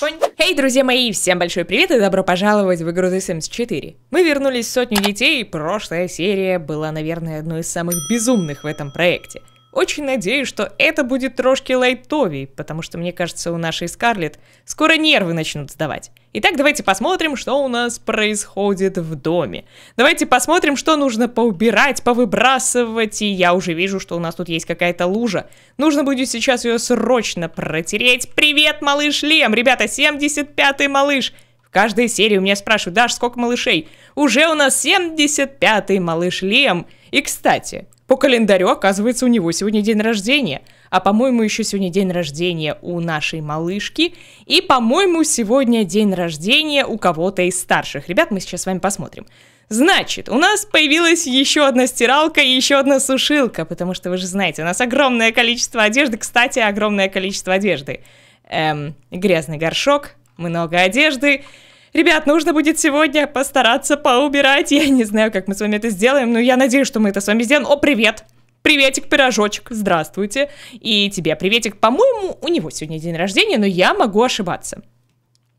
Эй, hey, друзья мои, всем большой привет и добро пожаловать в игру The Sims 4. Мы вернулись в сотню детей, и прошлая серия была, наверное, одной из самых безумных в этом проекте. Очень надеюсь, что это будет трошки лайтовей, потому что, мне кажется, у нашей Скарлетт скоро нервы начнут сдавать. Итак, давайте посмотрим, что у нас происходит в доме. Давайте посмотрим, что нужно поубирать, повыбрасывать, и я уже вижу, что у нас тут есть какая-то лужа. Нужно будет сейчас ее срочно протереть. Привет, малыш Лем! Ребята, 75-й малыш! В каждой серии у меня спрашивают, Даш, сколько малышей? Уже у нас 75-й малыш Лем. И, кстати, по календарю, оказывается, у него сегодня день рождения. А, по-моему, еще сегодня день рождения у нашей малышки. И, по-моему, сегодня день рождения у кого-то из старших. Ребят, мы сейчас с вами посмотрим. Значит, у нас появилась еще одна стиралка и еще одна сушилка, потому что вы же знаете, у нас огромное количество одежды. Кстати, огромное количество одежды. Эм, грязный горшок, много одежды. Ребят, нужно будет сегодня постараться поубирать. Я не знаю, как мы с вами это сделаем, но я надеюсь, что мы это с вами сделаем. О, привет! Приветик, пирожочек, здравствуйте. И тебе приветик. По-моему, у него сегодня день рождения, но я могу ошибаться.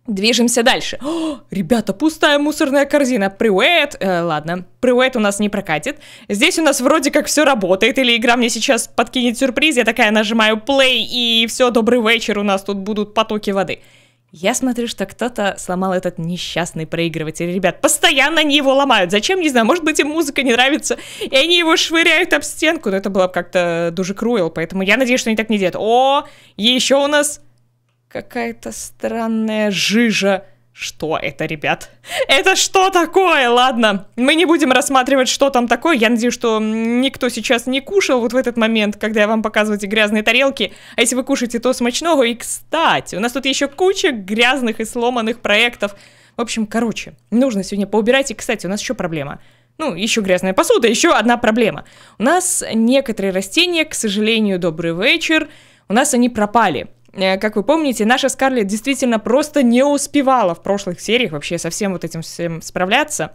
Движемся дальше. О, ребята, пустая мусорная корзина. Привет. Э, ладно, привет у нас не прокатит. Здесь у нас вроде как все работает. Или игра мне сейчас подкинет сюрприз. Я такая нажимаю play и все, добрый вечер. У нас тут будут потоки воды. Я смотрю, что кто-то сломал этот несчастный проигрыватель. Ребят, постоянно они его ломают. Зачем, не знаю, может быть, им музыка не нравится, и они его швыряют об стенку. Но это было как-то дуже круэл, поэтому я надеюсь, что они так не делают. О, еще у нас какая-то странная жижа. Что это, ребят? Это что такое? Ладно, мы не будем рассматривать, что там такое. Я надеюсь, что никто сейчас не кушал вот в этот момент, когда я вам показываю эти грязные тарелки. А если вы кушаете, то смачного. И, кстати, у нас тут еще куча грязных и сломанных проектов. В общем, короче, нужно сегодня поубирать. И, кстати, у нас еще проблема. Ну, еще грязная посуда, еще одна проблема. У нас некоторые растения, к сожалению, добрый вечер, у нас они пропали. Э, как вы помните, наша Скарлетт действительно просто не успевала в прошлых сериях вообще со всем вот этим всем справляться.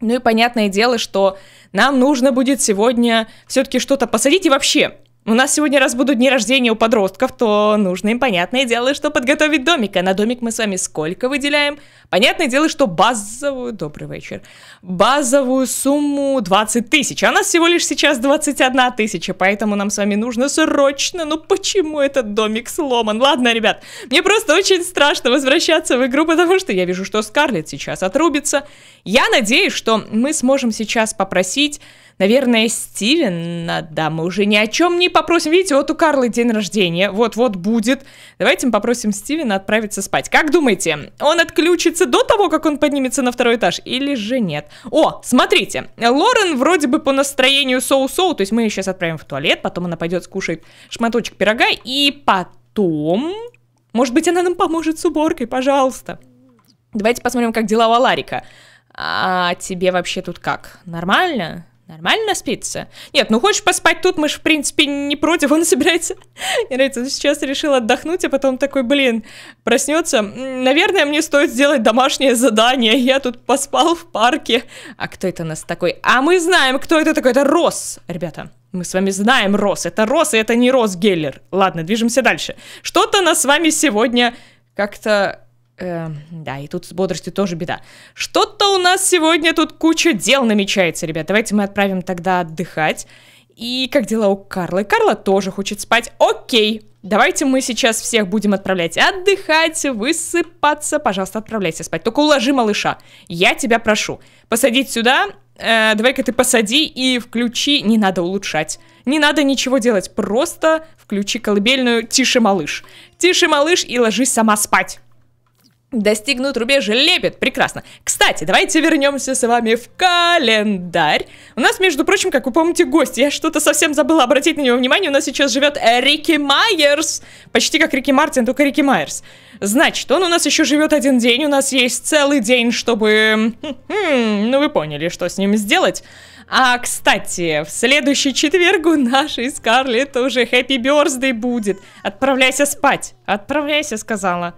Ну и понятное дело, что нам нужно будет сегодня все-таки что-то посадить и вообще у нас сегодня, раз будут дни рождения у подростков, то нужно им, понятное дело, что подготовить домик. А на домик мы с вами сколько выделяем? Понятное дело, что базовую... Добрый вечер. Базовую сумму 20 тысяч. А у нас всего лишь сейчас 21 тысяча, поэтому нам с вами нужно срочно... Ну почему этот домик сломан? Ладно, ребят, мне просто очень страшно возвращаться в игру, потому что я вижу, что Скарлетт сейчас отрубится. Я надеюсь, что мы сможем сейчас попросить Наверное, Стивен, да, мы уже ни о чем не попросим. Видите, вот у Карлы день рождения, вот-вот будет. Давайте мы попросим Стивена отправиться спать. Как думаете, он отключится до того, как он поднимется на второй этаж, или же нет? О, смотрите, Лорен вроде бы по настроению соу-соу, то есть мы ее сейчас отправим в туалет, потом она пойдет скушать шматочек пирога, и потом... Может быть, она нам поможет с уборкой, пожалуйста. Давайте посмотрим, как дела у Аларика. А тебе вообще тут как? Нормально? Нормально спится? Нет, ну хочешь поспать тут, мы же, в принципе, не против. Он собирается... Мне нравится, сейчас решил отдохнуть, а потом такой, блин, проснется. Наверное, мне стоит сделать домашнее задание. Я тут поспал в парке. А кто это у нас такой? А мы знаем, кто это такой. Это Рос, ребята. Мы с вами знаем Рос. Это Рос, и это не Рос Геллер. Ладно, движемся дальше. Что-то нас с вами сегодня как-то Эм, да, и тут с бодростью тоже беда. Что-то у нас сегодня тут куча дел намечается, ребят. Давайте мы отправим тогда отдыхать. И как дела у Карлы? Карла тоже хочет спать. Окей. Давайте мы сейчас всех будем отправлять отдыхать, высыпаться. Пожалуйста, отправляйся спать. Только уложи малыша. Я тебя прошу. Посадить сюда. Э, Давай-ка ты посади и включи. Не надо улучшать. Не надо ничего делать. Просто включи колыбельную. Тише, малыш. Тише, малыш, и ложись сама спать достигнут рубеж лепят, Прекрасно. Кстати, давайте вернемся с вами в календарь. У нас, между прочим, как вы помните, гость. Я что-то совсем забыла обратить на него внимание. У нас сейчас живет Рики Майерс. Почти как Рики Мартин, только Рики Майерс. Значит, он у нас еще живет один день. У нас есть целый день, чтобы... Хм, ну, вы поняли, что с ним сделать. А, кстати, в следующий четверг у нашей Скарлетт уже хэппи бёрсдей будет. Отправляйся спать. Отправляйся, сказала.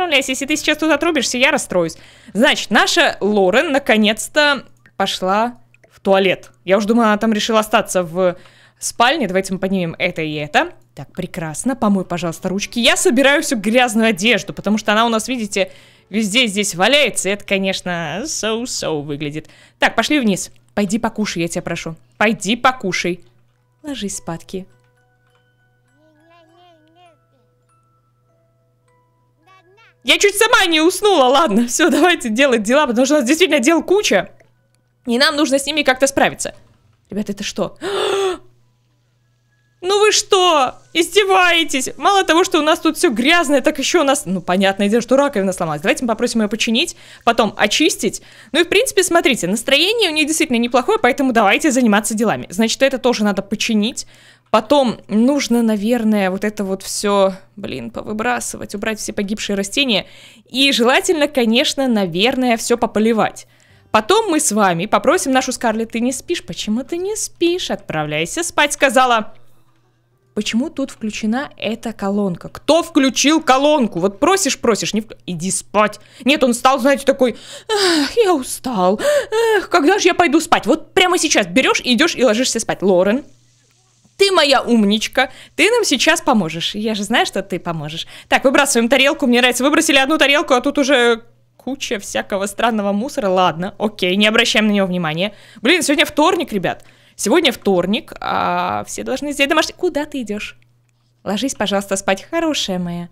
Исправляйся, если ты сейчас тут отрубишься, я расстроюсь. Значит, наша Лорен наконец-то пошла в туалет. Я уже думала, она там решила остаться в спальне. Давайте мы поднимем это и это. Так, прекрасно. Помой, пожалуйста, ручки. Я собираю всю грязную одежду, потому что она у нас, видите, везде здесь валяется. это, конечно, so-so выглядит. Так, пошли вниз. Пойди покушай, я тебя прошу. Пойди покушай. Ложись спадки. Я чуть сама не уснула. Ладно, все, давайте делать дела, потому что у нас действительно дел куча. И нам нужно с ними как-то справиться. Ребята, это что? Ну вы что? Издеваетесь? Мало того, что у нас тут все грязное, так еще у нас... Ну, понятное дело, что раковина сломалась. Давайте мы попросим ее починить, потом очистить. Ну и, в принципе, смотрите, настроение у нее действительно неплохое, поэтому давайте заниматься делами. Значит, это тоже надо починить. Потом нужно, наверное, вот это вот все, блин, повыбрасывать, убрать все погибшие растения. И желательно, конечно, наверное, все пополивать. Потом мы с вами попросим нашу Скарлетт, ты не спишь? Почему ты не спишь? Отправляйся спать, сказала. Почему тут включена эта колонка? Кто включил колонку? Вот просишь, просишь, не вк... иди спать. Нет, он стал, знаете, такой, эх, я устал, эх, когда же я пойду спать? Вот прямо сейчас берешь, идешь и ложишься спать. Лорен, ты моя умничка, ты нам сейчас поможешь. Я же знаю, что ты поможешь. Так, выбрасываем тарелку, мне нравится. Выбросили одну тарелку, а тут уже куча всякого странного мусора. Ладно, окей, не обращаем на него внимания. Блин, сегодня вторник, ребят. Сегодня вторник, а все должны сделать домашний... Куда ты идешь? Ложись, пожалуйста, спать, хорошая моя.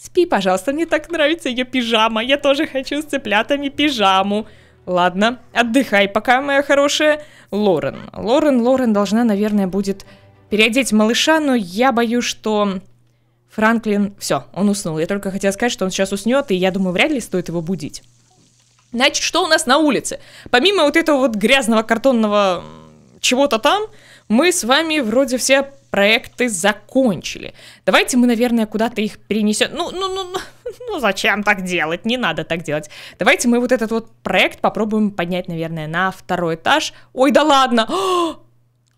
Спи, пожалуйста, мне так нравится ее пижама. Я тоже хочу с цыплятами пижаму. Ладно, отдыхай пока, моя хорошая. Лорен. Лорен, Лорен должна, наверное, будет переодеть малыша, но я боюсь, что... Франклин... Все, он уснул. Я только хотела сказать, что он сейчас уснет, и я думаю, вряд ли стоит его будить. Значит, что у нас на улице? Помимо вот этого вот грязного картонного чего-то там, мы с вами вроде все проекты закончили. Давайте мы, наверное, куда-то их перенесем. Ну, ну, ну, ну, ну, зачем так делать? Не надо так делать. Давайте мы вот этот вот проект попробуем поднять, наверное, на второй этаж. Ой, да ладно! О, а,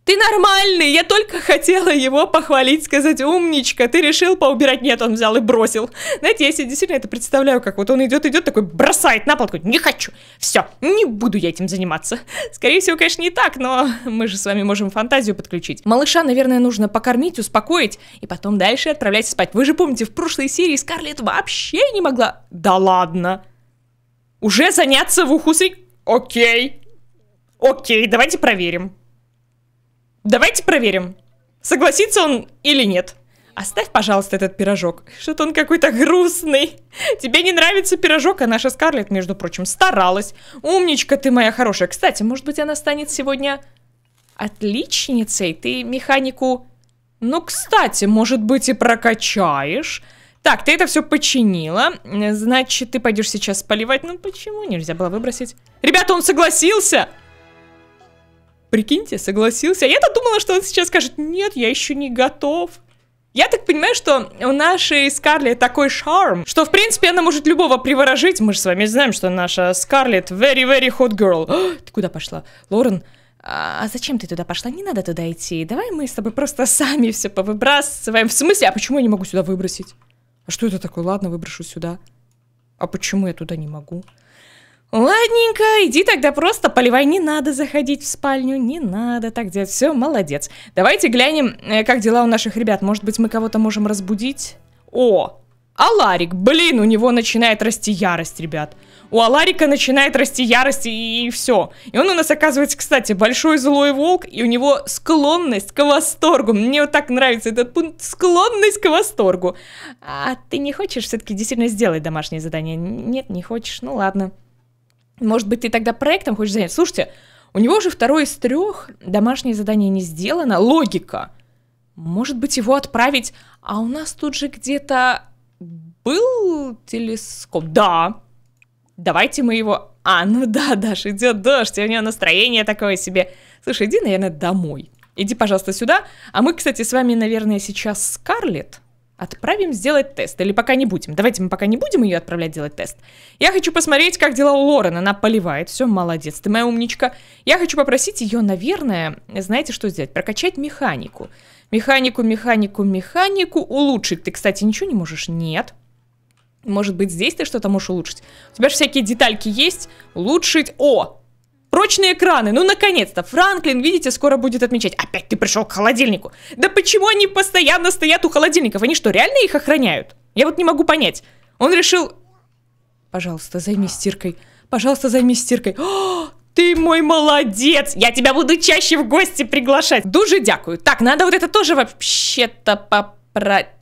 ты нормальный, я только хотела его похвалить, сказать, умничка, ты решил поубирать. Нет, он взял и бросил. Знаете, я себе действительно это представляю, как вот он идет, идет, такой бросает на пол, такой, не хочу, все, не буду я этим заниматься. Скорее всего, конечно, не так, но мы же с вами можем фантазию подключить. Малыша, наверное, нужно покормить, успокоить, и потом дальше отправлять спать. Вы же помните, в прошлой серии Скарлетт вообще не могла... Да ладно. Уже заняться в уху Окей. Окей, давайте проверим. Давайте проверим, согласится он или нет. Оставь, пожалуйста, этот пирожок. Что-то он какой-то грустный. Тебе не нравится пирожок, а наша Скарлетт, между прочим, старалась. Умничка ты моя хорошая. Кстати, может быть, она станет сегодня отличницей? Ты механику... Ну, кстати, может быть, и прокачаешь. Так, ты это все починила. Значит, ты пойдешь сейчас поливать. Ну, почему нельзя было выбросить? Ребята, он согласился! Прикиньте, согласился. А я-то думала, что он сейчас скажет, нет, я еще не готов. Я так понимаю, что у нашей Скарлетт такой шарм, что, в принципе, она может любого приворожить. Мы же с вами знаем, что наша Скарлетт very-very hot girl. О, ты куда пошла? Лорен, а, а зачем ты туда пошла? Не надо туда идти. Давай мы с тобой просто сами все повыбрасываем. В смысле? А почему я не могу сюда выбросить? А что это такое? Ладно, выброшу сюда. А почему я туда не могу? Ладненько, иди тогда просто поливай, не надо заходить в спальню, не надо так делать, все, молодец. Давайте глянем, э, как дела у наших ребят, может быть мы кого-то можем разбудить? О, Аларик, блин, у него начинает расти ярость, ребят. У Аларика начинает расти ярость и, и все. И он у нас оказывается, кстати, большой злой волк, и у него склонность к восторгу. Мне вот так нравится этот пункт, склонность к восторгу. А ты не хочешь все-таки действительно сделать домашнее задание? Нет, не хочешь, ну ладно. Может быть, ты тогда проектом хочешь занять? Слушайте, у него уже второй из трех, домашнее задание не сделано, логика. Может быть, его отправить, а у нас тут же где-то был телескоп. Да, давайте мы его... А, ну да, Даша, идет дождь, и у нее настроение такое себе. Слушай, иди, наверное, домой. Иди, пожалуйста, сюда. А мы, кстати, с вами, наверное, сейчас Скарлетт. Отправим сделать тест. Или пока не будем. Давайте мы пока не будем ее отправлять делать тест. Я хочу посмотреть, как дела у Лорен. Она поливает. Все, молодец. Ты моя умничка. Я хочу попросить ее, наверное, знаете, что сделать? Прокачать механику. Механику, механику, механику улучшить. Ты, кстати, ничего не можешь? Нет. Может быть, здесь ты что-то можешь улучшить? У тебя же всякие детальки есть. Улучшить. О! Точные экраны, ну наконец-то. Франклин, видите, скоро будет отмечать. Опять ты пришел к холодильнику. Да почему они постоянно стоят у холодильников? Они что, реально их охраняют? Я вот не могу понять. Он решил... Пожалуйста, займись стиркой. Пожалуйста, займись стиркой. О, ты мой молодец! Я тебя буду чаще в гости приглашать. Дуже дякую. Так, надо вот это тоже вообще-то попротирать.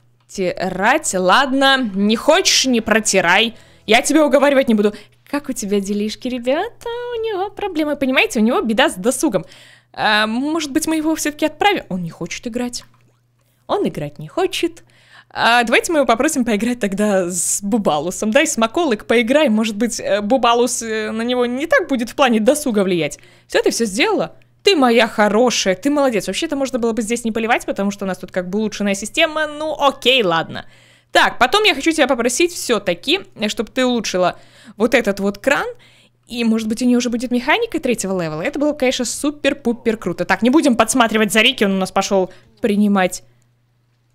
Ладно, не хочешь, не протирай. Я тебя уговаривать не буду. Как у тебя делишки, ребята? У него проблемы, понимаете? У него беда с досугом. А, может быть, мы его все-таки отправим? Он не хочет играть. Он играть не хочет. А, давайте мы его попросим поиграть тогда с Бубалусом. Дай смаколык, поиграй. Может быть, э, Бубалус э, на него не так будет в плане досуга влиять. Все, ты все сделала? Ты моя хорошая, ты молодец. Вообще-то можно было бы здесь не поливать, потому что у нас тут как бы улучшенная система. Ну, окей, ладно. Ладно. Так, потом я хочу тебя попросить все-таки, э, чтобы ты улучшила вот этот вот кран. И, может быть, у нее уже будет механика третьего левела. Это было, конечно, супер-пупер круто. Так, не будем подсматривать за Рики, он у нас пошел принимать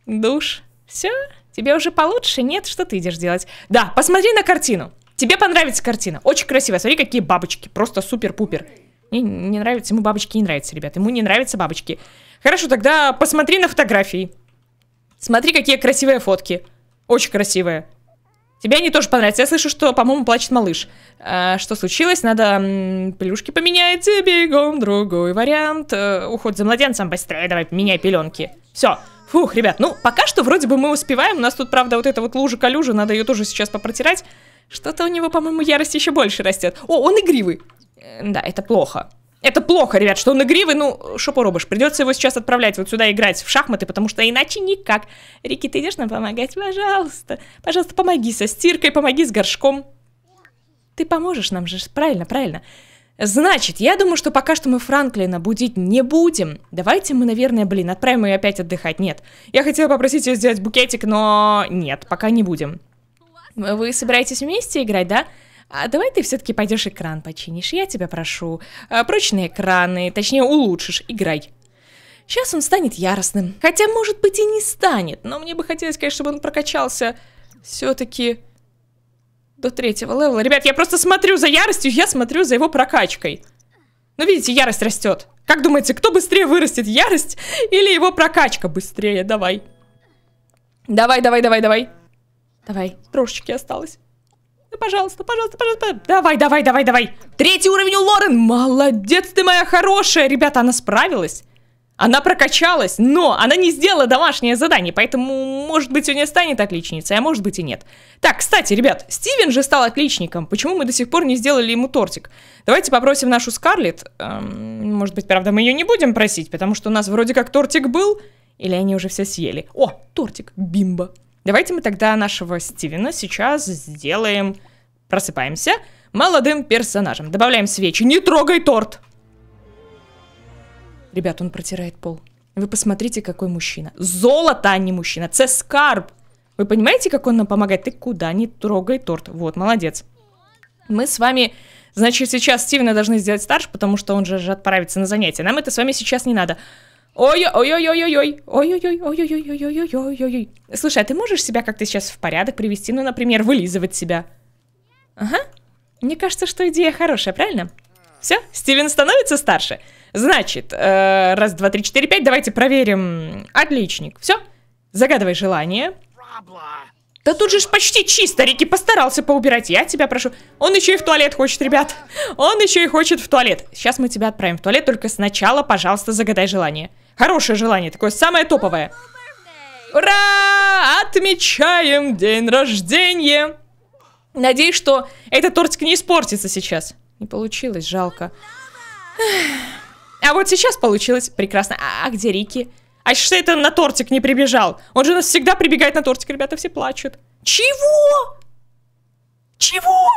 душ. Все, тебе уже получше? Нет, что ты идешь делать? Да, посмотри на картину. Тебе понравится картина. Очень красивая. Смотри, какие бабочки. Просто супер-пупер. Не, не нравится, ему бабочки не нравятся, ребят. Ему не нравятся бабочки. Хорошо, тогда посмотри на фотографии. Смотри, какие красивые фотки. Очень красивая. Тебе они тоже понравятся. Я слышу, что, по-моему, плачет малыш. А, что случилось? Надо пелюшки поменять. Бегом другой вариант. Э, уход за младенцем быстрее. Давай, меняй пеленки. Все. Фух, ребят, ну, пока что вроде бы мы успеваем. У нас тут, правда, вот эта вот лужа-калюжа. Надо ее тоже сейчас попротирать. Что-то у него, по-моему, ярость еще больше растет. О, он игривый. Э, да, это плохо. Это плохо, ребят, что он игривый, ну, что поробишь, придется его сейчас отправлять вот сюда играть в шахматы, потому что иначе никак. Рики, ты идешь нам помогать? Пожалуйста, пожалуйста, помоги со стиркой, помоги с горшком. Ты поможешь нам же, правильно, правильно. Значит, я думаю, что пока что мы Франклина будить не будем. Давайте мы, наверное, блин, отправим ее опять отдыхать. Нет, я хотела попросить ее сделать букетик, но нет, пока не будем. Вы собираетесь вместе играть, да? Да а давай ты все-таки пойдешь экран починишь, я тебя прошу. А, прочные экраны, точнее улучшишь, играй. Сейчас он станет яростным. Хотя, может быть, и не станет, но мне бы хотелось, конечно, чтобы он прокачался все-таки до третьего левела. Ребят, я просто смотрю за яростью, я смотрю за его прокачкой. Ну, видите, ярость растет. Как думаете, кто быстрее вырастет, ярость или его прокачка быстрее? Давай. Давай, давай, давай, давай. Давай, трошечки осталось. Ну пожалуйста, пожалуйста, пожалуйста. Давай, давай, давай, давай. Третий уровень у Лорен. Молодец ты моя хорошая. Ребята, она справилась. Она прокачалась, но она не сделала домашнее задание, поэтому, может быть, у нее станет отличницей, а может быть и нет. Так, кстати, ребят, Стивен же стал отличником. Почему мы до сих пор не сделали ему тортик? Давайте попросим нашу Скарлетт. Эм, может быть, правда, мы ее не будем просить, потому что у нас вроде как тортик был, или они уже все съели. О, тортик, бимба. Давайте мы тогда нашего Стивена сейчас сделаем... Просыпаемся. Молодым персонажем. Добавляем свечи. Не трогай торт! Ребят, он протирает пол. Вы посмотрите, какой мужчина. Золото, а не мужчина. скарб. Вы понимаете, как он нам помогает? Ты куда? Не трогай торт. Вот, молодец. Мы с вами... Значит, сейчас Стивена должны сделать старше, потому что он же отправится на занятия. Нам это с вами сейчас не надо. Ой-ой-ой-ой-ой-ой, ой-ой-ой-ой-ой-ой-ой-ой-ой-ой. Слушай, а ты можешь себя как-то сейчас в порядок привести, ну, например, вылизывать себя? Ага. Мне кажется, что идея хорошая, правильно? Все, Стивен становится старше. Значит, раз, два, три, четыре, пять, давайте проверим. Отличник. Все, загадывай желание. Да тут же ж почти чисто, Рики постарался поубирать, я тебя прошу. Он еще и в туалет хочет, ребят. Он еще и хочет в туалет. Сейчас мы тебя отправим в туалет, только сначала, пожалуйста, загадай желание. Хорошее желание, такое самое топовое. Ура! Отмечаем день рождения! Надеюсь, что этот тортик не испортится сейчас. Не получилось, жалко. А вот сейчас получилось прекрасно. А, а где Рики? А что это на тортик не прибежал? Он же у нас всегда прибегает на тортик, ребята, все плачут. Чего? Чего?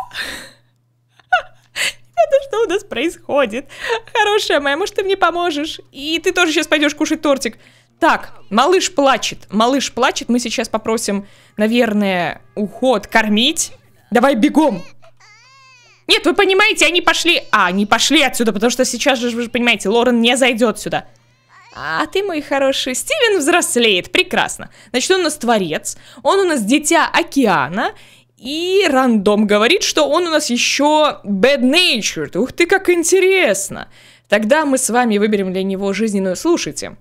Это что у нас происходит? Хорошая моя, может, ты мне поможешь? И ты тоже сейчас пойдешь кушать тортик. Так, малыш плачет, малыш плачет. Мы сейчас попросим, наверное, уход кормить. Давай бегом. Нет, вы понимаете, они пошли... А, они пошли отсюда, потому что сейчас же, вы же понимаете, Лорен не зайдет сюда. А ты, мой хороший, Стивен взрослеет, прекрасно. Значит, он у нас творец, он у нас дитя океана, и рандом говорит, что он у нас еще bad natured. Ух ты, как интересно. Тогда мы с вами выберем для него жизненную. Слушайте,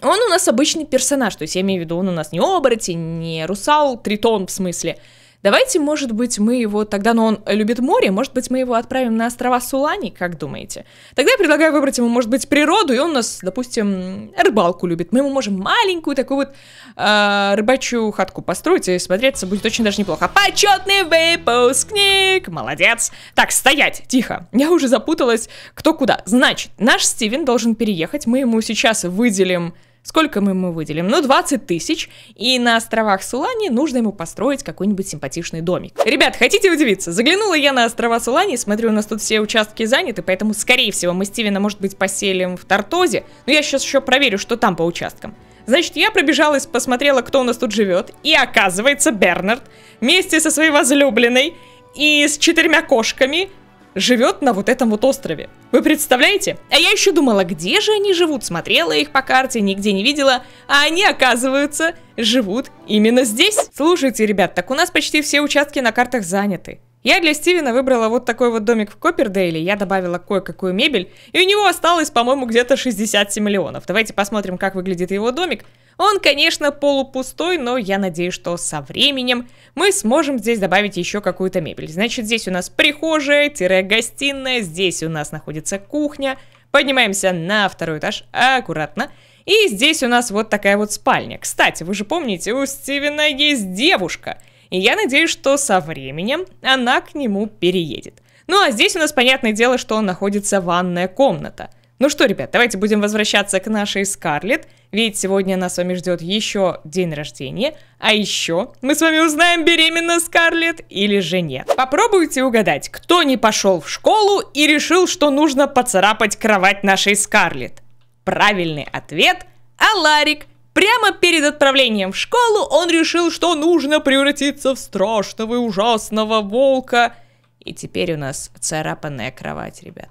он у нас обычный персонаж, то есть я имею в виду, он у нас не оборотень, не русал, тритон в смысле. Давайте, может быть, мы его тогда, но он любит море, может быть, мы его отправим на острова Сулани, как думаете? Тогда я предлагаю выбрать ему, может быть, природу, и он у нас, допустим, рыбалку любит. Мы ему можем маленькую такую вот э, рыбачью хатку построить, и смотреться будет очень даже неплохо. Почетный выпускник! Молодец! Так, стоять! Тихо! Я уже запуталась, кто куда. Значит, наш Стивен должен переехать, мы ему сейчас выделим Сколько мы ему выделим? Ну, 20 тысяч. И на островах Сулани нужно ему построить какой-нибудь симпатичный домик. Ребят, хотите удивиться? Заглянула я на острова Сулани, смотрю, у нас тут все участки заняты, поэтому, скорее всего, мы Стивена, может быть, поселим в Тартозе. Но я сейчас еще проверю, что там по участкам. Значит, я пробежалась, посмотрела, кто у нас тут живет. И оказывается, Бернард вместе со своей возлюбленной и с четырьмя кошками живет на вот этом вот острове. Вы представляете? А я еще думала, где же они живут, смотрела их по карте, нигде не видела, а они, оказывается живут именно здесь. Слушайте, ребят, так у нас почти все участки на картах заняты. Я для Стивена выбрала вот такой вот домик в Коппердейле, я добавила кое-какую мебель, и у него осталось, по-моему, где-то 67 миллионов. Давайте посмотрим, как выглядит его домик. Он, конечно, полупустой, но я надеюсь, что со временем мы сможем здесь добавить еще какую-то мебель. Значит, здесь у нас прихожая-гостиная, здесь у нас находится кухня. Поднимаемся на второй этаж аккуратно. И здесь у нас вот такая вот спальня. Кстати, вы же помните, у Стивена есть девушка – и я надеюсь, что со временем она к нему переедет. Ну а здесь у нас, понятное дело, что находится ванная комната. Ну что, ребят, давайте будем возвращаться к нашей Скарлетт, ведь сегодня нас с вами ждет еще день рождения, а еще мы с вами узнаем, беременна Скарлетт или же нет. Попробуйте угадать, кто не пошел в школу и решил, что нужно поцарапать кровать нашей Скарлетт. Правильный ответ – Аларик. Прямо перед отправлением в школу он решил, что нужно превратиться в страшного и ужасного волка. И теперь у нас царапанная кровать, ребят.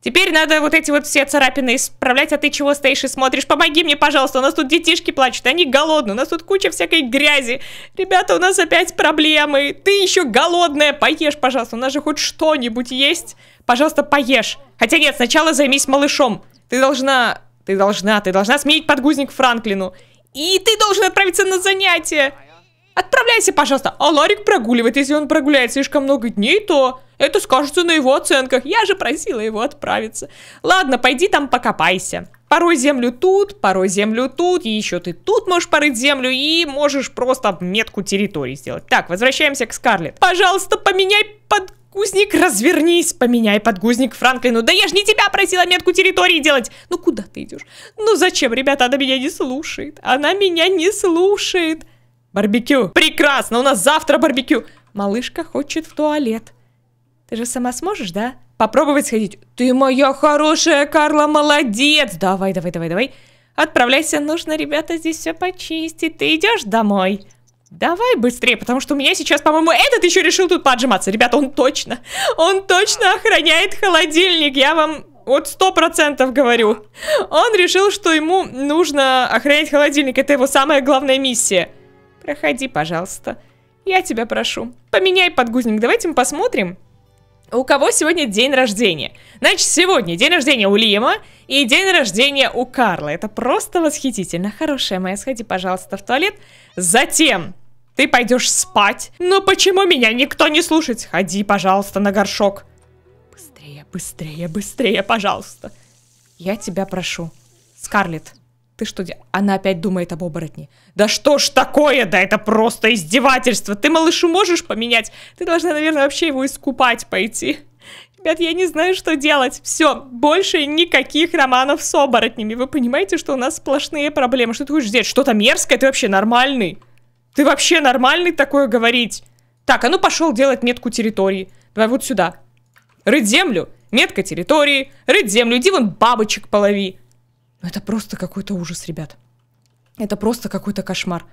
Теперь надо вот эти вот все царапины исправлять, а ты чего стоишь и смотришь? Помоги мне, пожалуйста, у нас тут детишки плачут, они голодны. у нас тут куча всякой грязи. Ребята, у нас опять проблемы, ты еще голодная, поешь, пожалуйста, у нас же хоть что-нибудь есть. Пожалуйста, поешь. Хотя нет, сначала займись малышом. Ты должна ты должна, ты должна сменить подгузник Франклину. И ты должен отправиться на занятие. Отправляйся, пожалуйста. А Ларик прогуливает. Если он прогуляет слишком много дней, то это скажется на его оценках. Я же просила его отправиться. Ладно, пойди там покопайся. Порой землю тут, порой землю тут, и еще ты тут можешь порыть землю, и можешь просто метку территории сделать. Так, возвращаемся к Скарлетт. Пожалуйста, поменяй под Кузник, развернись, поменяй подгузник Франклину. Ну да я ж не тебя просила метку территории делать. Ну куда ты идешь? Ну зачем, ребята, она меня не слушает. Она меня не слушает. Барбекю. Прекрасно, у нас завтра барбекю. Малышка хочет в туалет. Ты же сама сможешь, да? Попробовать сходить. Ты моя хорошая, Карла, молодец. Давай, давай, давай, давай. Отправляйся, нужно, ребята, здесь все почистить. Ты идешь домой? Давай быстрее, потому что у меня сейчас, по-моему, этот еще решил тут поджиматься. Ребята, он точно, он точно охраняет холодильник. Я вам вот сто процентов говорю. Он решил, что ему нужно охранять холодильник. Это его самая главная миссия. Проходи, пожалуйста. Я тебя прошу. Поменяй подгузник. Давайте мы посмотрим, у кого сегодня день рождения? Значит, сегодня день рождения у Лима и день рождения у Карла. Это просто восхитительно. Хорошая моя, сходи, пожалуйста, в туалет. Затем ты пойдешь спать. Но почему меня никто не слушает? Ходи, пожалуйста, на горшок. Быстрее, быстрее, быстрее, пожалуйста. Я тебя прошу. Скарлетт, ты что делаешь? Она опять думает об оборотне. Да что ж такое? Да это просто издевательство. Ты малышу можешь поменять? Ты должна, наверное, вообще его искупать пойти. Ребят, я не знаю, что делать. Все, больше никаких романов с оборотнями. Вы понимаете, что у нас сплошные проблемы? Что ты хочешь сделать? Что-то мерзкое? Ты вообще нормальный? Ты вообще нормальный такое говорить? Так, а ну пошел делать метку территории. Давай вот сюда. Рыть землю. Метка территории. Рыть землю. Иди вон бабочек полови. Ну, это просто какой-то ужас, ребят. Это просто какой-то кошмар.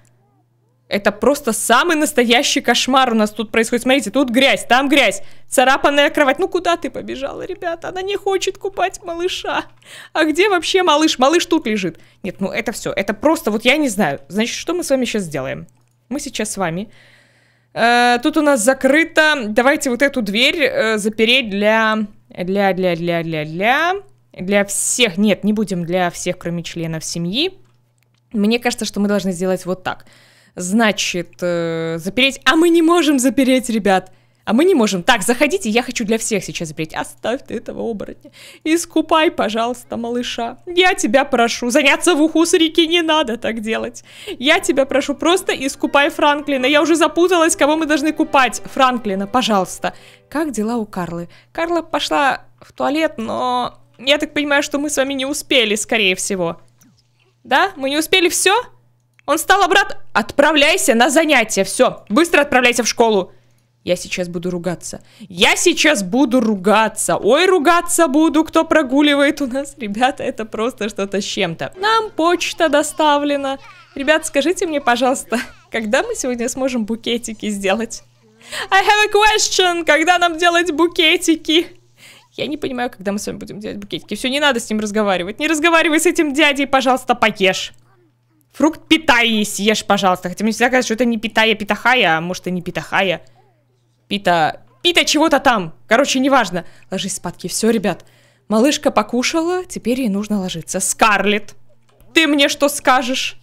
Это просто самый настоящий кошмар у нас тут происходит. Смотрите, тут грязь, там грязь, царапанная кровать. Ну куда ты побежала, ребята? Она не хочет купать малыша. А где вообще малыш? Малыш тут лежит. Нет, ну это все. Это просто, вот я не знаю. Значит, что мы с вами сейчас сделаем? Мы сейчас с вами. Э, тут у нас закрыто. Давайте вот эту дверь э, запереть для... Для, для, для, для, для... Для всех. Нет, не будем для всех, кроме членов семьи. Мне кажется, что мы должны сделать вот так. Значит, э, запереть... А мы не можем запереть, ребят. Ребят. А мы не можем. Так, заходите, я хочу для всех сейчас запреть. Оставь ты этого оборотня. Искупай, пожалуйста, малыша. Я тебя прошу. Заняться в уху с реки не надо так делать. Я тебя прошу, просто искупай Франклина. Я уже запуталась, кого мы должны купать. Франклина, пожалуйста. Как дела у Карлы? Карла пошла в туалет, но... Я так понимаю, что мы с вами не успели, скорее всего. Да? Мы не успели все? Он стал обратно... Отправляйся на занятия, все. Быстро отправляйся в школу. Я сейчас буду ругаться. Я сейчас буду ругаться. Ой, ругаться буду, кто прогуливает у нас. Ребята, это просто что-то с чем-то. Нам почта доставлена. Ребят, скажите мне, пожалуйста, когда мы сегодня сможем букетики сделать? I have a question! Когда нам делать букетики? Я не понимаю, когда мы с вами будем делать букетики. Все, не надо с ним разговаривать. Не разговаривай с этим дядей, пожалуйста, поешь. Фрукт питай и съешь, пожалуйста. Хотя мне всегда кажется, что это не питая, питахая, а может и не питахая. Пита... Пита чего-то там! Короче, неважно. Ложись спадки. Все, ребят. Малышка покушала, теперь ей нужно ложиться. Скарлет, ты мне что скажешь?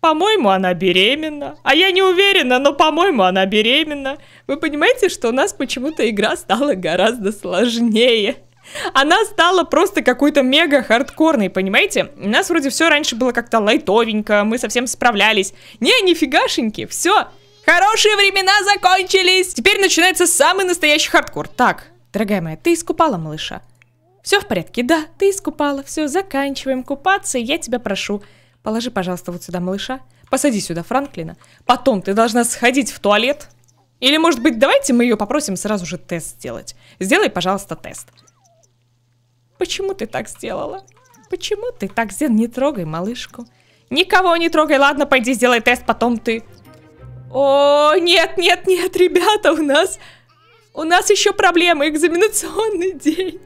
По-моему, она беременна. А я не уверена, но, по-моему, она беременна. Вы понимаете, что у нас почему-то игра стала гораздо сложнее. Она стала просто какой-то мега хардкорной, понимаете? У нас вроде все раньше было как-то лайтовенько, мы совсем справлялись. Не, нифигашеньки, все, Хорошие времена закончились! Теперь начинается самый настоящий хардкор. Так, дорогая моя, ты искупала малыша? Все в порядке, да, ты искупала. Все, заканчиваем купаться, я тебя прошу. Положи, пожалуйста, вот сюда малыша. Посади сюда Франклина. Потом ты должна сходить в туалет. Или, может быть, давайте мы ее попросим сразу же тест сделать. Сделай, пожалуйста, тест. Почему ты так сделала? Почему ты так сделал? Не трогай малышку. Никого не трогай. Ладно, пойди сделай тест, потом ты... О, нет, нет, нет, ребята, у нас... У нас еще проблемы, экзаменационный день.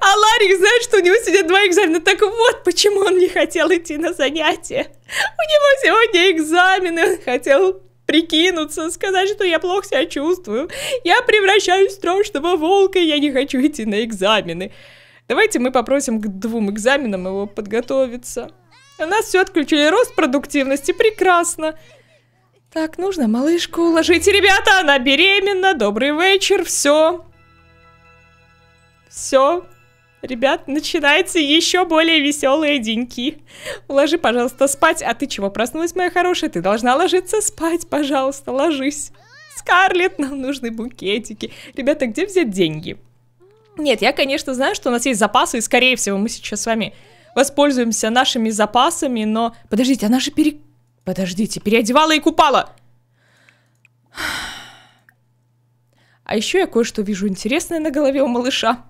А Ларик знает, что у него сидят два экзамена. Так вот, почему он не хотел идти на занятия. У него сегодня экзамены, он хотел прикинуться, сказать, что я плохо себя чувствую. Я превращаюсь в страшного волка, и я не хочу идти на экзамены. Давайте мы попросим к двум экзаменам его подготовиться. У нас все отключили рост продуктивности, прекрасно. Так, нужно малышку уложить. Ребята, она беременна. Добрый вечер. Все. Все. Ребят, начинаются еще более веселые деньки. Ложи, пожалуйста, спать. А ты чего проснулась, моя хорошая? Ты должна ложиться спать, пожалуйста, ложись. Скарлетт, нам нужны букетики. Ребята, где взять деньги? Нет, я, конечно, знаю, что у нас есть запасы, и, скорее всего, мы сейчас с вами воспользуемся нашими запасами, но... Подождите, она а же пере... Подождите, переодевала и купала! А еще я кое-что вижу интересное на голове у малыша.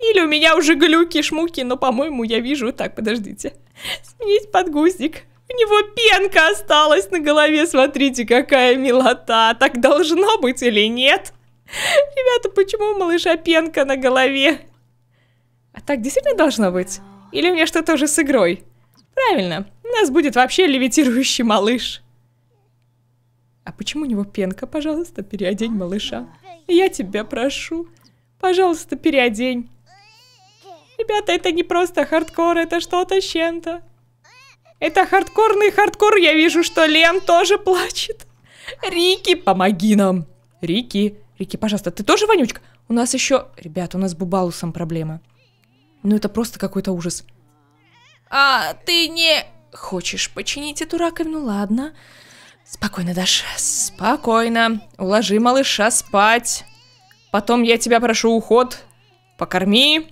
Или у меня уже глюки-шмуки, но, по-моему, я вижу... Так, подождите. Сменить подгузник. У него пенка осталась на голове, смотрите, какая милота. Так должно быть или нет? Ребята, почему у малыша пенка на голове? А так действительно должно быть? Или у меня что-то уже с игрой? Правильно нас будет вообще левитирующий малыш. А почему у него пенка? Пожалуйста, переодень малыша. Я тебя прошу. Пожалуйста, переодень. Ребята, это не просто хардкор, это что-то с чем-то. Это хардкорный хардкор. Я вижу, что Лен тоже плачет. Рики, помоги нам. Рики, Рики, пожалуйста, ты тоже вонючка? У нас еще... ребята, у нас с Бубалусом проблема. Ну это просто какой-то ужас. А, ты не... Хочешь починить эту раковину? Ладно. Спокойно, Даша, спокойно. Уложи малыша спать. Потом я тебя прошу уход. Покорми.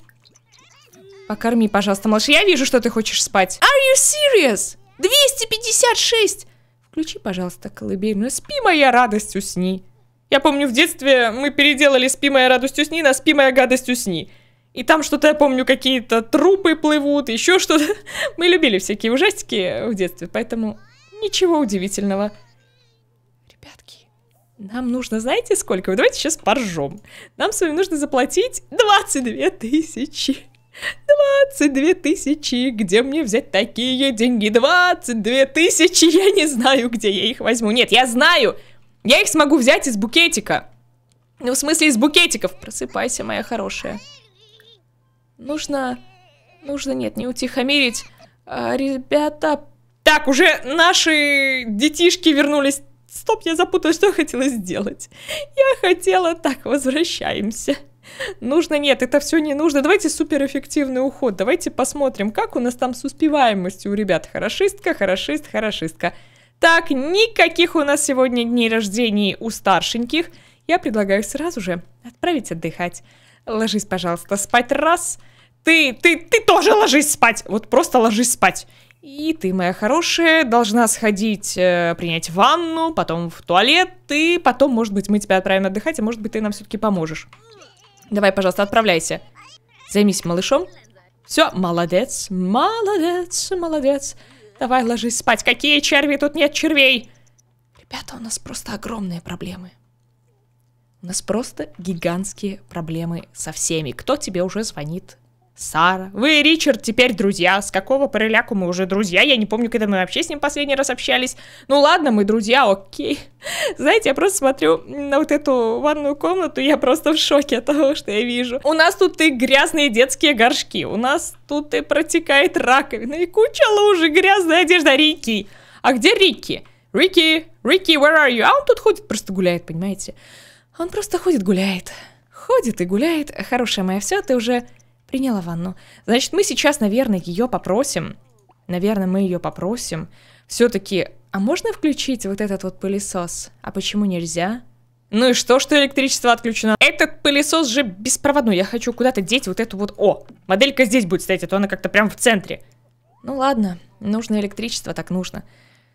Покорми, пожалуйста, малыш. Я вижу, что ты хочешь спать. Are you serious? 256! Включи, пожалуйста, колыбельную. Спи, моя радость, усни. Я помню, в детстве мы переделали «Спи, моя радость, усни» на «Спи, моя гадость, усни». И там что-то, я помню, какие-то трупы плывут, еще что-то. Мы любили всякие ужастики в детстве, поэтому ничего удивительного. Ребятки, нам нужно, знаете сколько? давайте сейчас поржем. Нам с вами нужно заплатить 22 тысячи. 22 тысячи, где мне взять такие деньги? 22 тысячи, я не знаю, где я их возьму. Нет, я знаю, я их смогу взять из букетика. Ну, в смысле, из букетиков. Просыпайся, моя хорошая. Нужно... Нужно, нет, не утихомирить. А, ребята... Так, уже наши детишки вернулись. Стоп, я запуталась, что я хотела сделать. Я хотела... Так, возвращаемся. Нужно, нет, это все не нужно. Давайте суперэффективный уход. Давайте посмотрим, как у нас там с успеваемостью у ребят. Хорошистка, хорошист, хорошистка. Так, никаких у нас сегодня дней рождений у старшеньких. Я предлагаю сразу же отправить отдыхать. Ложись, пожалуйста, спать раз. Раз. Ты, ты, ты тоже ложись спать. Вот просто ложись спать. И ты, моя хорошая, должна сходить, э, принять ванну, потом в туалет, и потом, может быть, мы тебя отправим отдыхать, а может быть, ты нам все-таки поможешь. Давай, пожалуйста, отправляйся. Займись малышом. Все, молодец, молодец, молодец. Давай, ложись спать. Какие черви? Тут нет червей. Ребята, у нас просто огромные проблемы. У нас просто гигантские проблемы со всеми. Кто тебе уже звонит Сара. Вы и Ричард теперь друзья. С какого парыляку мы уже друзья? Я не помню, когда мы вообще с ним последний раз общались. Ну ладно, мы друзья, окей. Знаете, я просто смотрю на вот эту ванную комнату, я просто в шоке от того, что я вижу. У нас тут и грязные детские горшки, у нас тут и протекает раковина, ну и куча лужи, грязная одежда Рики. А где Рики? Рики, Рики, where are you? А он тут ходит, просто гуляет, понимаете? Он просто ходит, гуляет. Ходит и гуляет. Хорошая моя, все, ты уже Приняла ванну. Значит, мы сейчас, наверное, ее попросим. Наверное, мы ее попросим. Все-таки, а можно включить вот этот вот пылесос? А почему нельзя? Ну и что, что электричество отключено? Этот пылесос же беспроводной. Я хочу куда-то деть вот эту вот... О, моделька здесь будет стоять, а то она как-то прям в центре. Ну ладно, нужно электричество, так нужно.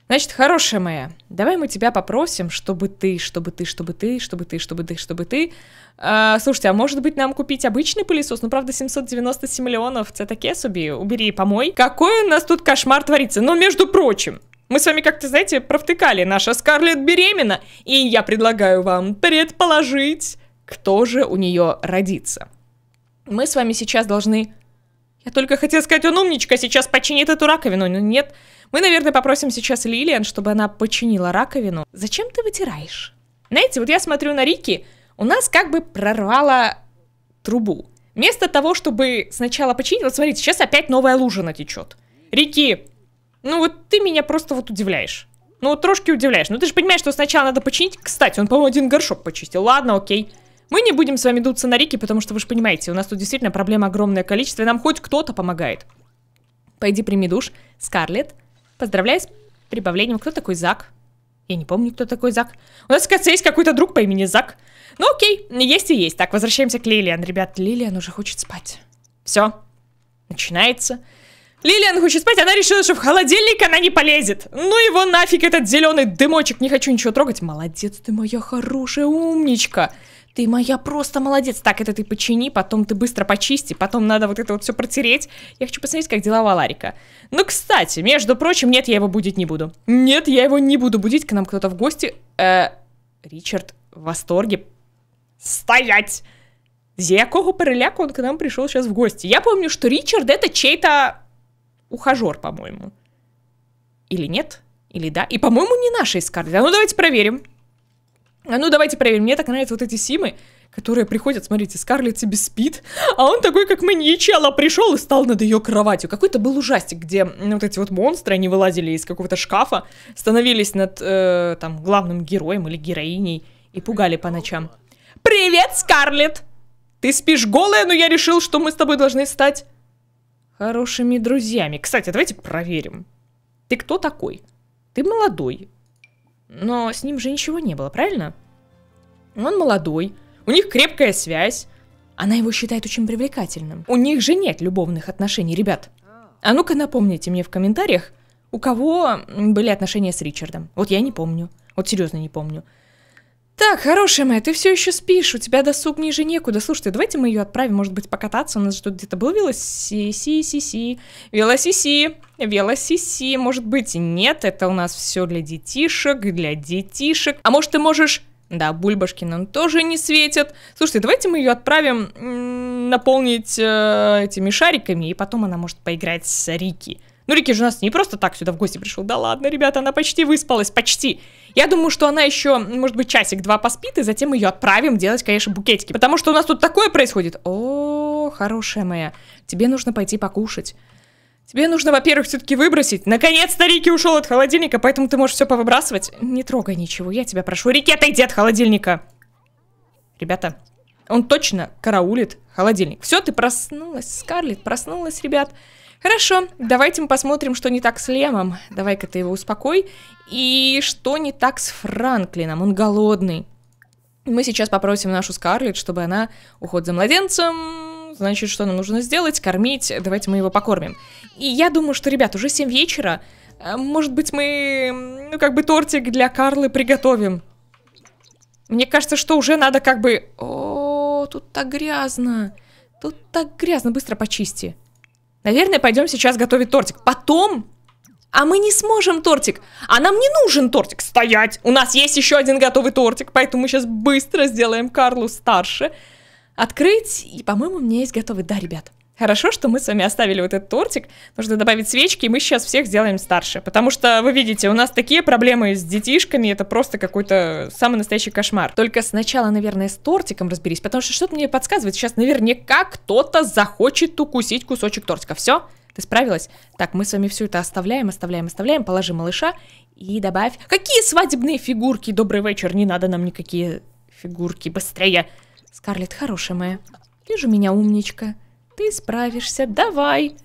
Значит, хорошая моя, давай мы тебя попросим, чтобы ты, чтобы ты, чтобы ты, чтобы ты, чтобы ты, чтобы ты а, слушайте, а может быть нам купить обычный пылесос? Ну, правда, 797 миллионов, это таке собі, убери, помой. Какой у нас тут кошмар творится? Но, между прочим, мы с вами как-то, знаете, провтыкали, наша Скарлетт беременна, и я предлагаю вам предположить, кто же у нее родится. Мы с вами сейчас должны... Я только хотела сказать, он умничка, сейчас починит эту раковину, но нет. Мы, наверное, попросим сейчас Лилиан, чтобы она починила раковину. Зачем ты вытираешь? Знаете, вот я смотрю на Рики, у нас как бы прорвало трубу. Вместо того, чтобы сначала починить, вот смотрите, сейчас опять новая лужа натечет. Реки, ну вот ты меня просто вот удивляешь. Ну вот трошки удивляешь. Ну ты же понимаешь, что сначала надо починить. Кстати, он, по-моему, один горшок почистил. Ладно, окей. Мы не будем с вами дуться на реки, потому что вы же понимаете, у нас тут действительно проблема огромное количество, и нам хоть кто-то помогает. Пойди прими душ. Скарлетт, поздравляю с прибавлением. Кто такой Зак? Я не помню, кто такой Зак. У нас, кажется, есть какой-то друг по имени Зак. Ну окей, есть и есть. Так, возвращаемся к Лилиан. Ребят, Лилиан уже хочет спать. Все. Начинается. Лилиан хочет спать, она решила, что в холодильник она не полезет. Ну его нафиг этот зеленый дымочек, не хочу ничего трогать. Молодец ты моя хорошая умничка. Ты моя просто молодец. Так, это ты почини, потом ты быстро почисти, потом надо вот это вот все протереть. Я хочу посмотреть, как дела у Аларика. Ну, кстати, между прочим, нет, я его будить не буду. Нет, я его не буду будить, к нам кто-то в гости. Э, Ричард в восторге. Стоять! З якого переляку он к нам пришел сейчас в гости? Я помню, что Ричард это чей-то ухажер, по-моему. Или нет? Или да? И, по-моему, не наша Скарлетт. А ну, давайте проверим. А ну давайте проверим. Мне так нравятся вот эти симы, которые приходят, смотрите, Скарлетт себе спит, а он такой, как маньячало, пришел и стал над ее кроватью. Какой-то был ужастик, где вот эти вот монстры, они вылазили из какого-то шкафа, становились над э, там главным героем или героиней и пугали по ночам. Привет, Скарлетт! Ты спишь голая, но я решил, что мы с тобой должны стать хорошими друзьями. Кстати, давайте проверим. Ты кто такой? Ты молодой, но с ним же ничего не было, правильно? Он молодой, у них крепкая связь. Она его считает очень привлекательным. У них же нет любовных отношений, ребят. А ну-ка напомните мне в комментариях, у кого были отношения с Ричардом. Вот я не помню. Вот серьезно не помню. Так, хорошая моя, ты все еще спишь, у тебя досуг ниже некуда. слушай, давайте мы ее отправим, может быть, покататься. У нас же тут где-то был велосиси-си-си. Велосиси, велосиси, может быть, нет, это у нас все для детишек, для детишек. А может, ты можешь... Да, бульбашки нам тоже не светят. Слушайте, давайте мы ее отправим наполнить э, этими шариками, и потом она может поиграть с Рики. Ну, Рики же у нас не просто так сюда в гости пришел. Да ладно, ребята, она почти выспалась, почти. Я думаю, что она еще, может быть, часик-два поспит, и затем ее отправим делать, конечно, букетики. Потому что у нас тут такое происходит. О, хорошая моя, тебе нужно пойти покушать. Тебе нужно, во-первых, все-таки выбросить. Наконец-то Рики ушел от холодильника, поэтому ты можешь все повыбрасывать. Не трогай ничего, я тебя прошу. Рики, отойди от холодильника. Ребята, он точно караулит холодильник. Все, ты проснулась, Скарлетт, проснулась, ребят. Хорошо, давайте мы посмотрим, что не так с Лемом. Давай-ка ты его успокой. И что не так с Франклином? Он голодный. Мы сейчас попросим нашу Скарлетт, чтобы она уход за младенцем... Значит, что нам нужно сделать? Кормить. Давайте мы его покормим. И я думаю, что, ребят, уже 7 вечера. Э, может быть, мы, ну, как бы тортик для Карлы приготовим. Мне кажется, что уже надо как бы... О, тут так грязно. Тут так грязно. Быстро почисти. Наверное, пойдем сейчас готовить тортик. Потом... А мы не сможем тортик. А нам не нужен тортик. Стоять! У нас есть еще один готовый тортик, поэтому мы сейчас быстро сделаем Карлу старше. Открыть. И, по-моему, у меня есть готовый. Да, ребят. Хорошо, что мы с вами оставили вот этот тортик. Нужно добавить свечки, и мы сейчас всех сделаем старше. Потому что, вы видите, у нас такие проблемы с детишками, это просто какой-то самый настоящий кошмар. Только сначала, наверное, с тортиком разберись, потому что что-то мне подсказывает, сейчас наверняка кто-то захочет укусить кусочек тортика. Все? Ты справилась? Так, мы с вами все это оставляем, оставляем, оставляем. Положи малыша и добавь... Какие свадебные фигурки? Добрый вечер, не надо нам никакие фигурки. Быстрее! Скарлетт, хорошая моя. Вижу меня, умничка. Ты справишься, давай.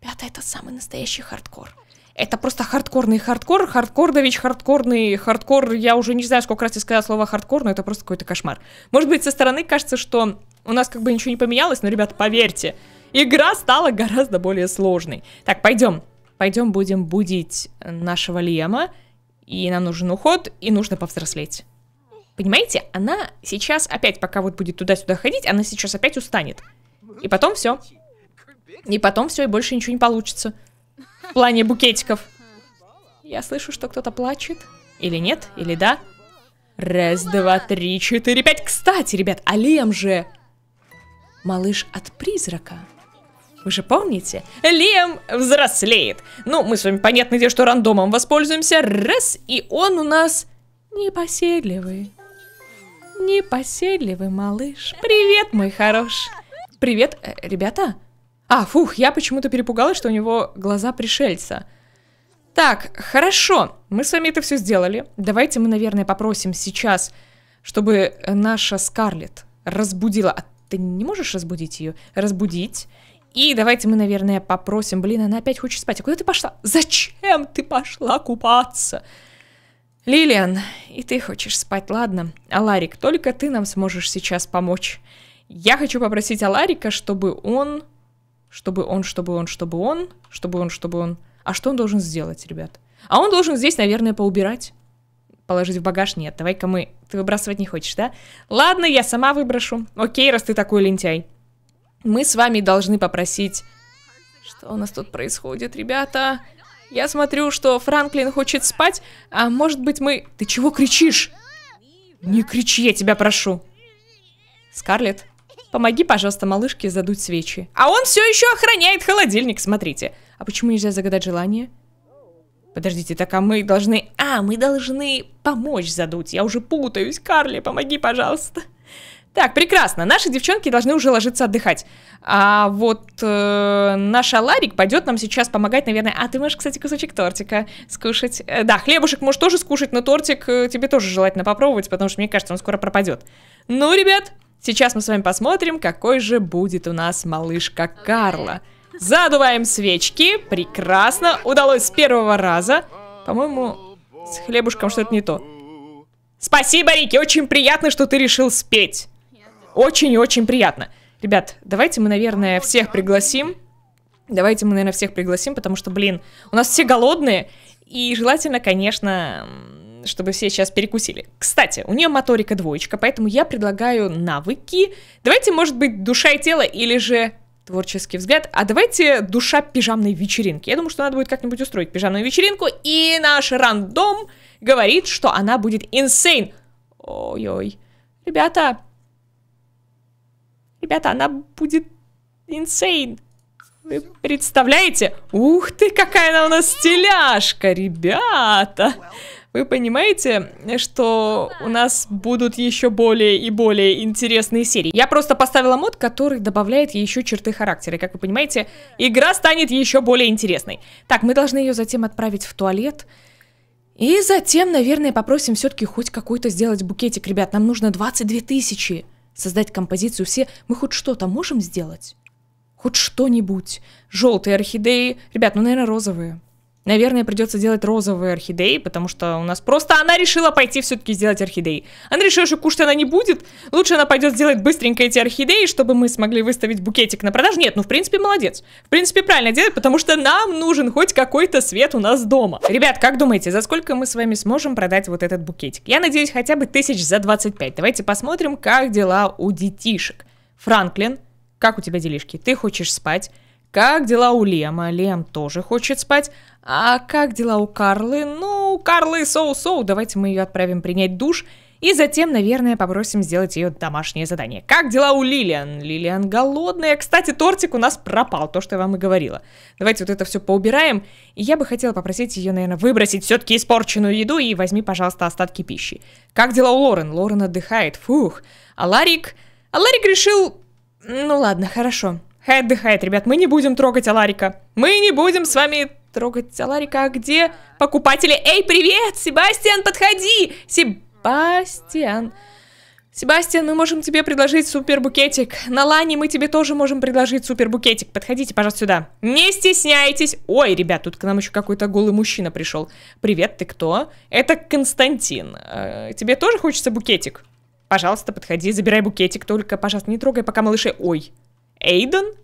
Ребята, это самый настоящий хардкор. Это просто хардкорный хардкор, хардкордович, хардкорный хардкор. Я уже не знаю, сколько раз я сказала слово хардкор, но это просто какой-то кошмар. Может быть, со стороны кажется, что у нас как бы ничего не поменялось, но, ребята, поверьте, игра стала гораздо более сложной. Так, пойдем. Пойдем будем будить нашего Лема. И нам нужен уход, и нужно повзрослеть. Понимаете, она сейчас опять, пока вот будет туда-сюда ходить, она сейчас опять устанет. И потом все. И потом все, и больше ничего не получится. В плане букетиков. Я слышу, что кто-то плачет. Или нет, или да. Раз, два, три, четыре, пять. Кстати, ребят, Алием же... Малыш от призрака. Вы же помните? Лем взрослеет. Ну, мы с вами, понятно дело, что рандомом воспользуемся. Раз, и он у нас непоседливый. Непоседливый малыш. Привет, мой хороший. «Привет, э, ребята?» А, фух, я почему-то перепугалась, что у него глаза пришельца. Так, хорошо, мы с вами это все сделали. Давайте мы, наверное, попросим сейчас, чтобы наша Скарлет разбудила... А ты не можешь разбудить ее? Разбудить. И давайте мы, наверное, попросим... Блин, она опять хочет спать. А куда ты пошла? Зачем ты пошла купаться? Лилиан, и ты хочешь спать, ладно? А Ларик, только ты нам сможешь сейчас помочь. Я хочу попросить Аларика, чтобы он... Чтобы он, чтобы он, чтобы он, чтобы он, чтобы он... А что он должен сделать, ребят? А он должен здесь, наверное, поубирать. Положить в багаж? Нет, давай-ка мы... Ты выбрасывать не хочешь, да? Ладно, я сама выброшу. Окей, раз ты такой лентяй. Мы с вами должны попросить... Что у нас тут происходит, ребята? Я смотрю, что Франклин хочет спать, а может быть мы... Ты чего кричишь? Не кричи, я тебя прошу. Скарлетт, Помоги, пожалуйста, малышке задуть свечи. А он все еще охраняет холодильник, смотрите. А почему нельзя загадать желание? Подождите, так а мы должны... А, мы должны помочь задуть. Я уже путаюсь. Карли, помоги, пожалуйста. Так, прекрасно. Наши девчонки должны уже ложиться отдыхать. А вот э, наш Аларик пойдет нам сейчас помогать, наверное. А ты можешь, кстати, кусочек тортика скушать. Э, да, хлебушек можешь тоже скушать, но тортик э, тебе тоже желательно попробовать, потому что мне кажется, он скоро пропадет. Ну, ребят, Сейчас мы с вами посмотрим, какой же будет у нас малышка Карла. Задуваем свечки. Прекрасно. Удалось с первого раза. По-моему, с хлебушком что-то не то. Спасибо, Рики. Очень приятно, что ты решил спеть. Очень и очень приятно. Ребят, давайте мы, наверное, всех пригласим. Давайте мы, наверное, всех пригласим, потому что, блин, у нас все голодные. И желательно, конечно, чтобы все сейчас перекусили. Кстати, у нее моторика двоечка, поэтому я предлагаю навыки. Давайте, может быть, душа и тело или же творческий взгляд. А давайте душа пижамной вечеринки. Я думаю, что надо будет как-нибудь устроить пижамную вечеринку. И наш рандом говорит, что она будет инсейн. Ой-ой. Ребята. Ребята, она будет инсейн. Вы представляете? Ух ты, какая она у нас стиляшка, ребята! вы понимаете, что у нас будут еще более и более интересные серии. Я просто поставила мод, который добавляет еще черты характера. И, как вы понимаете, игра станет еще более интересной. Так, мы должны ее затем отправить в туалет. И затем, наверное, попросим все-таки хоть какой-то сделать букетик. Ребят, нам нужно 22 тысячи. Создать композицию все. Мы хоть что-то можем сделать? Хоть что-нибудь. Желтые орхидеи. Ребят, ну, наверное, розовые. Наверное, придется делать розовые орхидеи, потому что у нас просто она решила пойти все-таки сделать орхидеи. Она решила, что кушать она не будет. Лучше она пойдет сделать быстренько эти орхидеи, чтобы мы смогли выставить букетик на продажу. Нет, ну в принципе молодец. В принципе правильно делает, потому что нам нужен хоть какой-то свет у нас дома. Ребят, как думаете, за сколько мы с вами сможем продать вот этот букетик? Я надеюсь, хотя бы тысяч за 25. Давайте посмотрим, как дела у детишек. Франклин, как у тебя делишки? Ты хочешь спать? Как дела у Лема? Лем тоже хочет спать. А как дела у Карлы? Ну, у Карлы соу-соу, давайте мы ее отправим принять душ. И затем, наверное, попросим сделать ее домашнее задание. Как дела у Лилиан? Лилиан голодная. Кстати, тортик у нас пропал, то, что я вам и говорила. Давайте вот это все поубираем. И я бы хотела попросить ее, наверное, выбросить все-таки испорченную еду и возьми, пожалуйста, остатки пищи. Как дела у Лорен? Лорен отдыхает. Фух. А Ларик... А Ларик решил... Ну ладно, хорошо. Хай отдыхает, ребят, мы не будем трогать Аларика. Мы не будем с вами трогать Аларика. А где покупатели? Эй, привет, Себастьян, подходи! Себастьян... Себастьян, мы можем тебе предложить супер букетик. На Лане мы тебе тоже можем предложить супер букетик. Подходите, пожалуйста, сюда. Не стесняйтесь. Ой, ребят, тут к нам еще какой-то голый мужчина пришел. Привет, ты кто? Это Константин. Э, тебе тоже хочется букетик? Пожалуйста, подходи, забирай букетик, только, пожалуйста, не трогай пока малышей. Ой, Эйден?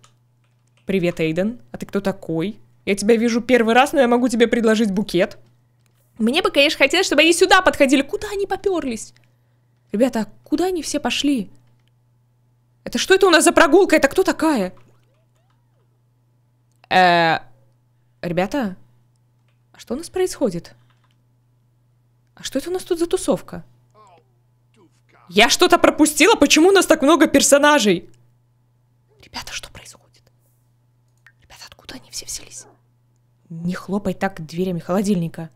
Привет, Эйден. А ты кто такой? Я тебя вижу первый раз, но я могу тебе предложить букет. Мне бы, конечно, хотелось, чтобы они сюда подходили. Куда они поперлись? Ребята, а куда они все пошли? Это что это у нас за прогулка? Это кто такая? Э, ребята, а что у нас происходит? А что это у нас тут за тусовка? Я что-то пропустила? Почему у нас так много персонажей? Ребята, что происходит? Ребята, откуда они все взялись? Не хлопай так дверями холодильника.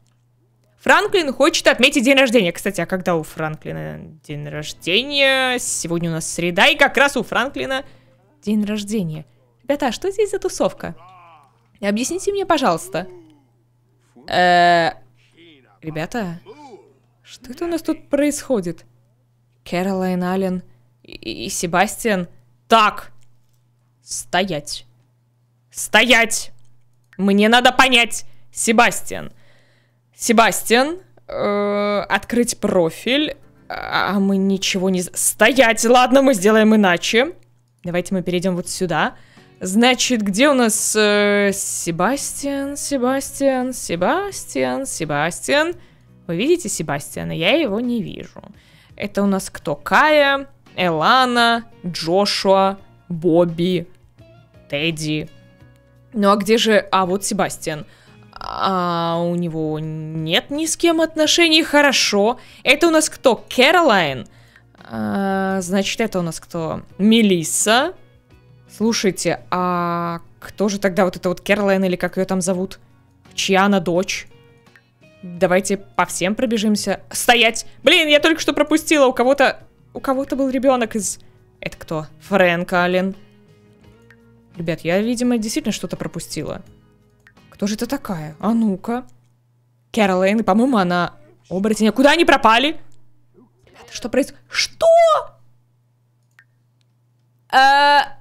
Франклин хочет отметить день рождения. Кстати, а когда у Франклина день рождения? Сегодня у нас среда, и как раз у Франклина день рождения. Ребята, а что здесь за тусовка? Объясните мне, пожалуйста. Э ребята, что это у нас тут происходит? Кэролайн Аллен и, и Себастьян. Так, Стоять. Стоять! Мне надо понять. Себастьян. Себастьян, э, открыть профиль. А, а мы ничего не... Стоять! Ладно, мы сделаем иначе. Давайте мы перейдем вот сюда. Значит, где у нас э, Себастьян, Себастьян, Себастьян, Себастьян? Вы видите Себастьяна? Я его не вижу. Это у нас кто? Кая, Элана, Джошуа, Бобби, Тедди. Ну а где же... А вот Себастьян. А у него нет ни с кем отношений, хорошо. Это у нас кто? Кэролайн? А, значит, это у нас кто? Мелисса? Слушайте, а кто же тогда вот это вот Кэролайн или как ее там зовут? Чья она дочь? Давайте по всем пробежимся. Стоять! Блин, я только что пропустила. У кого-то... У кого-то был ребенок из... Это кто? Фрэнк Аллен. Ребят, я, видимо, действительно что-то пропустила. Кто же это такая? А ну-ка. Кэролейн, по-моему, она... Оборотень, а куда они пропали? Ребята, что происходит? Что? А...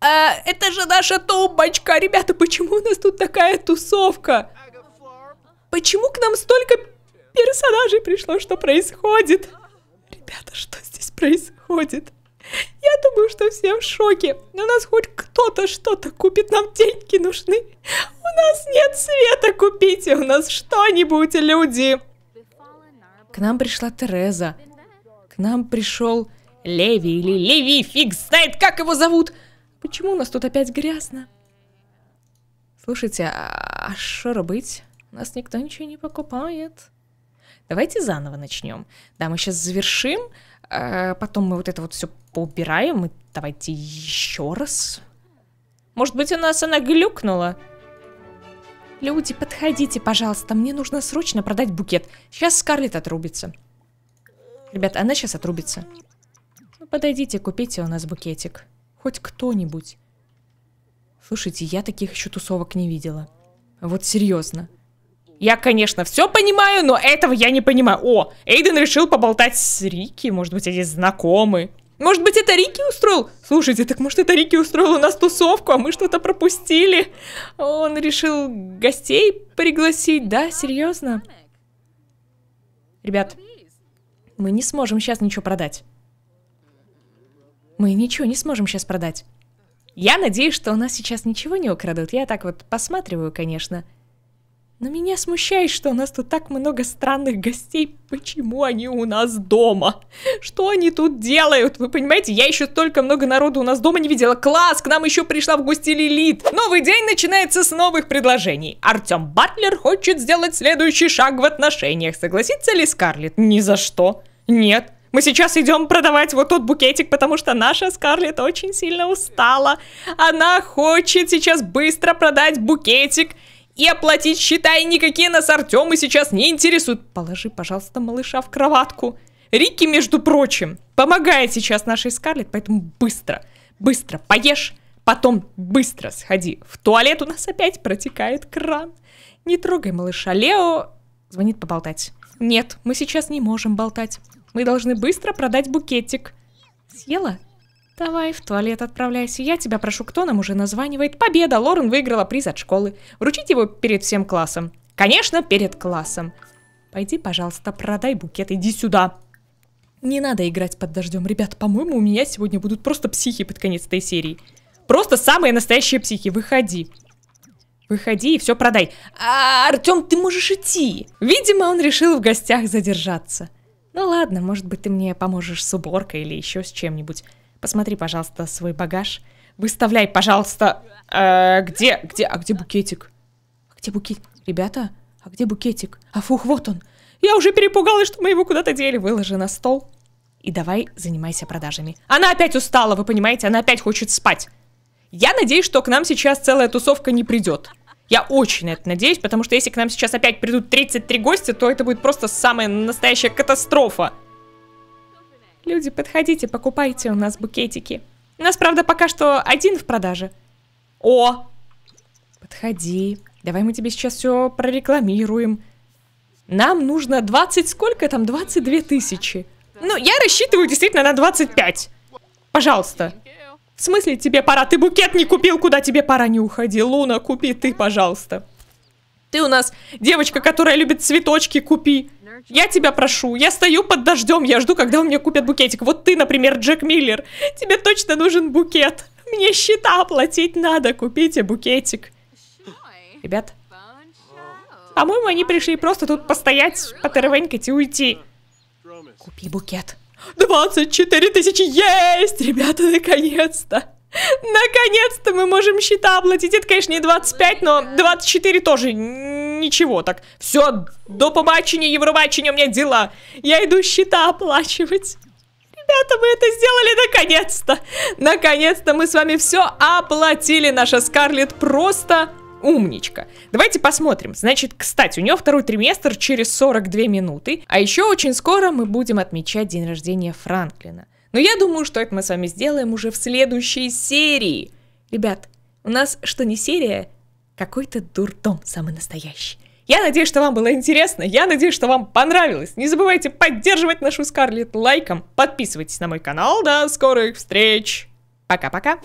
А, это же наша тумбочка! Ребята, почему у нас тут такая тусовка? Почему к нам столько персонажей пришло? Что происходит? Ребята, что здесь происходит? Я думаю, что все в шоке. У нас хоть кто-то что-то купит, нам деньги нужны. У нас нет света, купите у нас что-нибудь, люди. К нам пришла Тереза. К нам пришел Леви или Леви, фиг знает, как его зовут. Почему у нас тут опять грязно? Слушайте, а что а робить? У нас никто ничего не покупает. Давайте заново начнем. Да, мы сейчас завершим Э, потом мы вот это вот все поубираем. И давайте еще раз. Может быть, у нас она глюкнула? Люди, подходите, пожалуйста. Мне нужно срочно продать букет. Сейчас Скарлетт отрубится. Ребят, она сейчас отрубится. Ну, подойдите, купите у нас букетик. Хоть кто-нибудь. Слушайте, я таких еще тусовок не видела. Вот серьезно. Я, конечно, все понимаю, но этого я не понимаю. О, Эйден решил поболтать с Рики. Может быть, они знакомы. Может быть, это Рики устроил? Слушайте, так может, это Рики устроил у нас тусовку, а мы что-то пропустили? Он решил гостей пригласить, да? Серьезно? Ребят, мы не сможем сейчас ничего продать. Мы ничего не сможем сейчас продать. Я надеюсь, что у нас сейчас ничего не украдут. Я так вот посматриваю, конечно. Но меня смущает, что у нас тут так много странных гостей. Почему они у нас дома? Что они тут делают? Вы понимаете, я еще столько много народу у нас дома не видела. Класс, к нам еще пришла в гости Лилит. Новый день начинается с новых предложений. Артем Батлер хочет сделать следующий шаг в отношениях. Согласится ли Скарлетт? Ни за что. Нет. Мы сейчас идем продавать вот тот букетик, потому что наша Скарлетт очень сильно устала. Она хочет сейчас быстро продать букетик и оплатить счета, и никакие нас Артемы сейчас не интересуют. Положи, пожалуйста, малыша в кроватку. Рики, между прочим, помогает сейчас нашей Скарлетт, поэтому быстро, быстро поешь, потом быстро сходи в туалет. У нас опять протекает кран. Не трогай малыша. Лео звонит поболтать. Нет, мы сейчас не можем болтать. Мы должны быстро продать букетик. Съела? Давай, в туалет отправляйся. Я тебя прошу, кто нам уже названивает? Победа! Лорен выиграла приз от школы. Вручить его перед всем классом. Конечно, перед классом. Пойди, пожалуйста, продай букет, иди сюда. Не надо играть под дождем. Ребят, по-моему, у меня сегодня будут просто психи под конец этой серии. Просто самые настоящие психи. Выходи. Выходи и все продай. А, Артем, ты можешь идти. Видимо, он решил в гостях задержаться. Ну ладно, может быть, ты мне поможешь с уборкой или еще с чем-нибудь. Посмотри, пожалуйста, свой багаж. Выставляй, пожалуйста. Э, где, где, а где букетик? А где букетик? Ребята, а где букетик? А фух, вот он. Я уже перепугалась, что мы его куда-то дели. Выложи на стол и давай занимайся продажами. Она опять устала, вы понимаете? Она опять хочет спать. Я надеюсь, что к нам сейчас целая тусовка не придет. Я очень это надеюсь, потому что если к нам сейчас опять придут 33 гостя, то это будет просто самая настоящая катастрофа. Люди, подходите, покупайте у нас букетики. У нас, правда, пока что один в продаже. О! Подходи. Давай мы тебе сейчас все прорекламируем. Нам нужно 20... Сколько там? 22 тысячи. Ну, я рассчитываю действительно на 25. Пожалуйста. В смысле тебе пора? Ты букет не купил, куда тебе пора? Не уходи. Луна, купи ты, пожалуйста. Ты у нас девочка, которая любит цветочки, купи. Я тебя прошу, я стою под дождем, я жду, когда у меня купят букетик. Вот ты, например, Джек Миллер. Тебе точно нужен букет. Мне счета оплатить надо, купите букетик. Ребят, по-моему, они пришли просто тут постоять, потервенькать и уйти. Купи букет. 24 тысячи есть, ребята, наконец-то. Наконец-то мы можем счета оплатить. Это, конечно, не 25, но 24 тоже ничего. Так, все, до побачення, Евробачення, у меня дела. Я иду счета оплачивать. Ребята, мы это сделали наконец-то. Наконец-то мы с вами все оплатили. Наша Скарлет просто умничка. Давайте посмотрим. Значит, кстати, у нее второй триместр через 42 минуты. А еще очень скоро мы будем отмечать день рождения Франклина. Но я думаю, что это мы с вами сделаем уже в следующей серии. Ребят, у нас что не серия, какой-то дурдом самый настоящий. Я надеюсь, что вам было интересно. Я надеюсь, что вам понравилось. Не забывайте поддерживать нашу Скарлетт лайком. Подписывайтесь на мой канал. До скорых встреч. Пока-пока.